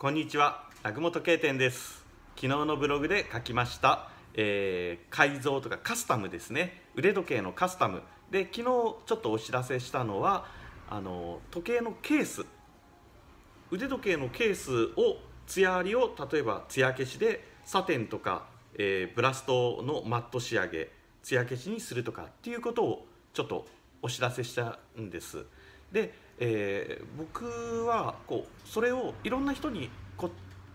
こんにちは落本経典です昨日のブログで書きました、えー、改造とかカスタムですね腕時計のカスタムで昨日ちょっとお知らせしたのはあの時計のケース腕時計のケースを艶ありを例えば艶消しでサテンとか、えー、ブラストのマット仕上げ艶消しにするとかっていうことをちょっとお知らせしたんです。で、えー、僕はこうそれをいろんな人にこ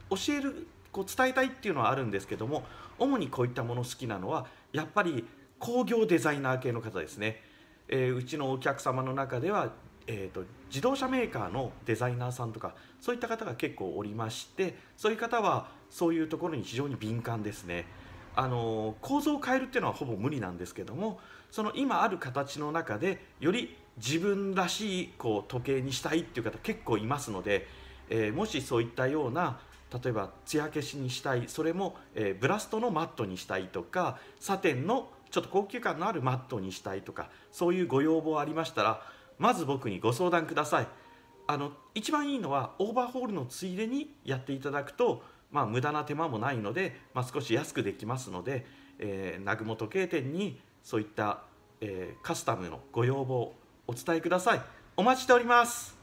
う教えるこう伝えたいっていうのはあるんですけども主にこういったもの好きなのはやっぱり工業デザイナー系の方ですね、えー、うちのお客様の中では、えーと、と自動車メーカーのデザイナーさんとかそういった方が結構おりましてそういう方はそういうところに非常に敏感ですね。あの構造を変えるっていうのはほぼ無理なんですけどもその今ある形の中でより自分らしいこう時計にしたいっていう方結構いますので、えー、もしそういったような例えば艶消しにしたいそれも、えー、ブラストのマットにしたいとかサテンのちょっと高級感のあるマットにしたいとかそういうご要望ありましたらまず僕にご相談くださいあの一番いいのはオーバーホールのついでにやっていただくとまあ、無駄な手間もないので、まあ、少し安くできますので、えー、南雲時計店にそういった、えー、カスタムのご要望お伝えくださいお待ちしております